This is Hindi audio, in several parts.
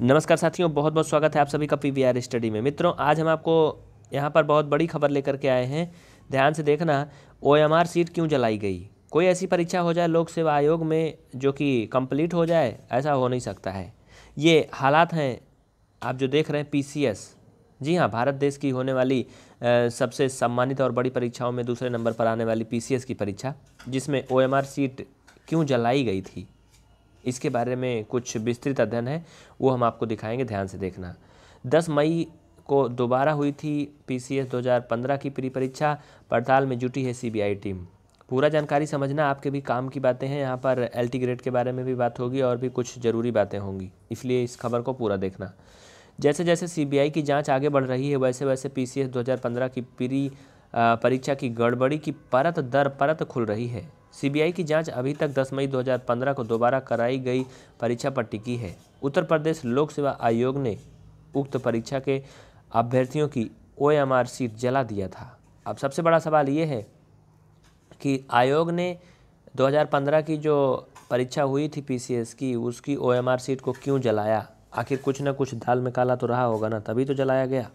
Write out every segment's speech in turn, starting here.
नमस्कार साथियों बहुत बहुत स्वागत है आप सभी का पी स्टडी में मित्रों आज हम आपको यहाँ पर बहुत बड़ी खबर लेकर के आए हैं ध्यान से देखना ओ सीट क्यों जलाई गई कोई ऐसी परीक्षा हो जाए लोक सेवा आयोग में जो कि कंप्लीट हो जाए ऐसा हो नहीं सकता है ये हालात हैं आप जो देख रहे हैं पी जी हाँ भारत देश की होने वाली सबसे सम्मानित और बड़ी परीक्षाओं में दूसरे नंबर पर आने वाली पी की परीक्षा जिसमें ओ सीट क्यों जलाई गई थी इसके बारे में कुछ विस्तृत अध्ययन है वो हम आपको दिखाएंगे ध्यान से देखना दस मई को दोबारा हुई थी पीसीएस 2015 की प्री परीक्षा पड़ताल में जुटी है सीबीआई टीम पूरा जानकारी समझना आपके भी काम की बातें हैं यहाँ पर एल ग्रेड के बारे में भी बात होगी और भी कुछ ज़रूरी बातें होंगी इसलिए इस खबर को पूरा देखना जैसे जैसे सीबीआई की जांच आगे बढ़ रही है वैसे वैसे पीसीएस 2015 की प्री परीक्षा की गड़बड़ी की परत दर परत खुल रही है सीबीआई की जांच अभी तक 10 मई 2015 को दोबारा कराई गई परीक्षा पर टिकी है उत्तर प्रदेश लोक सेवा आयोग ने उक्त परीक्षा के अभ्यर्थियों की ओ सीट जला दिया था अब सबसे बड़ा सवाल ये है कि आयोग ने 2015 की जो परीक्षा हुई थी पीसीएस की उसकी ओएमआर सीट को क्यों जलाया आखिर कुछ ना कुछ दाल में काला तो रहा होगा ना तभी तो जलाया गया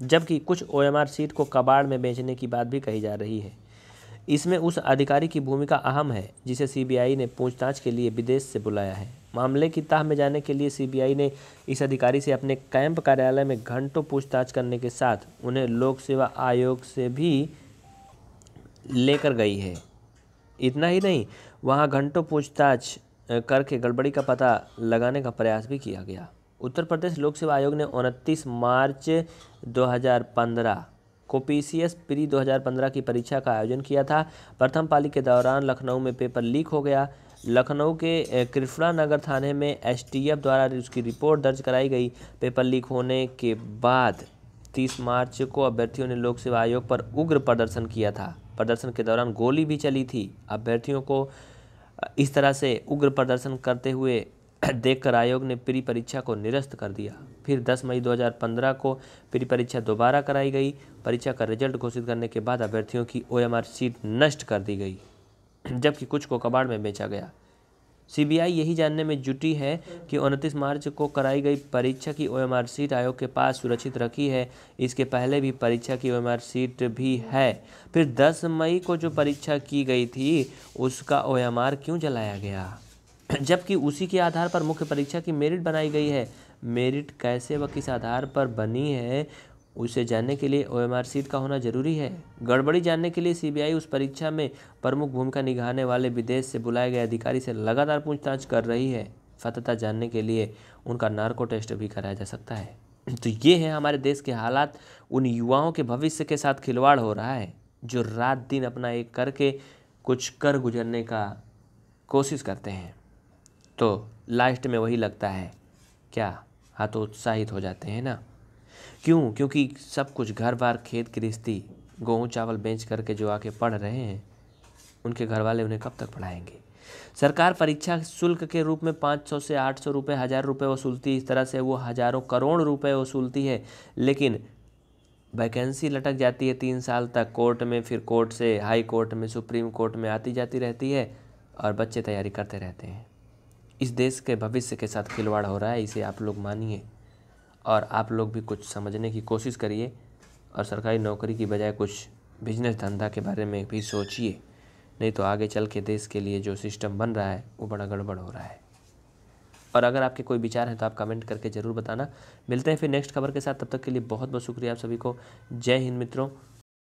जबकि कुछ ओएमआर सीट को कबाड़ में बेचने की बात भी कही जा रही है इसमें उस अधिकारी की भूमिका अहम है जिसे सीबीआई ने पूछताछ के लिए विदेश से बुलाया है मामले की ताह में जाने के लिए सीबीआई ने इस अधिकारी से अपने कैंप कार्यालय में घंटों पूछताछ करने के साथ उन्हें लोक सेवा आयोग से भी लेकर गई है इतना ही नहीं वहाँ घंटों पूछताछ करके गड़बड़ी का पता लगाने का प्रयास भी किया गया उत्तर प्रदेश लोक सेवा आयोग ने उनतीस मार्च 2015 को पी प्री 2015 की परीक्षा का आयोजन किया था प्रथम पाली के दौरान लखनऊ में पेपर लीक हो गया लखनऊ के कृष्णा नगर थाने में एसटीएफ द्वारा उसकी रिपोर्ट दर्ज कराई गई पेपर लीक होने के बाद 30 मार्च को अभ्यर्थियों ने लोक सेवा आयोग पर उग्र प्रदर्शन किया था प्रदर्शन के दौरान गोली भी चली थी अभ्यर्थियों को इस तरह से उग्र प्रदर्शन करते हुए देखकर आयोग ने प्री परीक्षा को निरस्त कर दिया फिर 10 मई 2015 को प्री परीक्षा दोबारा कराई गई परीक्षा का रिजल्ट घोषित करने के बाद अभ्यर्थियों की ओएमआर सीट नष्ट कर दी गई जबकि कुछ को कबाड़ में बेचा गया सीबीआई यही जानने में जुटी है कि उनतीस मार्च को कराई गई परीक्षा की ओएमआर सीट आयोग के पास सुरक्षित रखी है इसके पहले भी परीक्षा की ओ सीट भी है फिर 10 मई को जो परीक्षा की गई थी उसका ओ क्यों जलाया गया जबकि उसी के आधार पर मुख्य परीक्षा की मेरिट बनाई गई है मेरिट कैसे व किस आधार पर बनी है उसे जानने के लिए ओ एम आर सीट का होना जरूरी है गड़बड़ी जानने के लिए सीबीआई उस परीक्षा में प्रमुख भूमिका निभाने वाले विदेश से बुलाए गए अधिकारी से लगातार पूछताछ कर रही है फतता जानने के लिए उनका नार्को टेस्ट भी कराया जा सकता है तो ये है हमारे देश के हालात उन युवाओं के भविष्य के साथ खिलवाड़ हो रहा है जो रात दिन अपना एक करके कुछ कर गुजरने का कोशिश करते हैं तो लास्ट में वही लगता है क्या हाँ तो उत्साहित हो जाते हैं ना क्यों क्योंकि सब कुछ घर बार खेत गृहस्थी गेहूँ चावल बेच करके जो आके पढ़ रहे हैं उनके घर वाले उन्हें कब तक पढ़ाएंगे सरकार परीक्षा शुल्क के रूप में 500 से 800 रुपये हज़ार रुपये वसूलती इस तरह से वो हज़ारों करोड़ रुपए वसूलती है लेकिन वैकेंसी लटक जाती है तीन साल तक कोर्ट में फिर कोर्ट से हाई कोर्ट में सुप्रीम कोर्ट में आती जाती रहती है और बच्चे तैयारी करते रहते हैं इस देश के भविष्य के साथ खिलवाड़ हो रहा है इसे आप लोग मानिए और आप लोग भी कुछ समझने की कोशिश करिए और सरकारी नौकरी की बजाय कुछ बिजनेस धंधा के बारे में भी सोचिए नहीं तो आगे चल के देश के लिए जो सिस्टम बन रहा है वो बड़ा गड़बड़ हो रहा है और अगर आपके कोई विचार हैं तो आप कमेंट करके ज़रूर बताना मिलते हैं फिर नेक्स्ट खबर के साथ तब तक के लिए बहुत बहुत शुक्रिया आप सभी को जय हिंद मित्रों